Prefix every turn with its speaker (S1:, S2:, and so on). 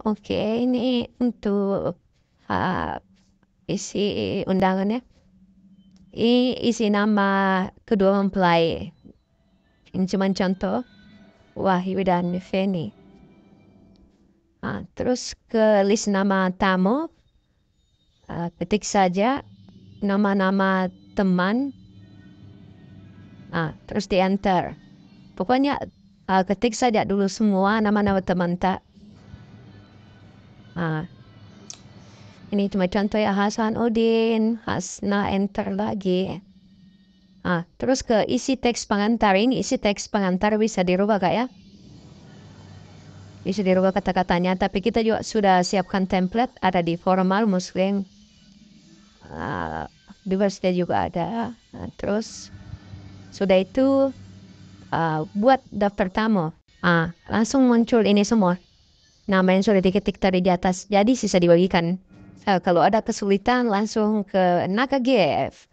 S1: oke ini untuk uh, isi undangannya ini isi nama kedua mempelai ini cuma contoh Wahyu dan Feni nah, terus ke list nama tamu uh, ketik saja nama-nama teman nah, terus diantar pokoknya uh, ketik saja dulu semua nama-nama teman tak Ah. ini cuma contoh ya Hasan Odin, Hasna enter lagi. Ah, terus ke isi teks pengantar ini, isi teks pengantar bisa dirubah kak ya? Bisa dirubah kata-katanya, tapi kita juga sudah siapkan template, ada di formal muslim. Uh, ah, diversity juga ada. Nah, terus sudah itu uh, buat daftar tamu. Ah, langsung muncul ini semua nama yang sudah diketik tadi di atas jadi sisa dibagikan. Uh, kalau ada kesulitan langsung ke GF.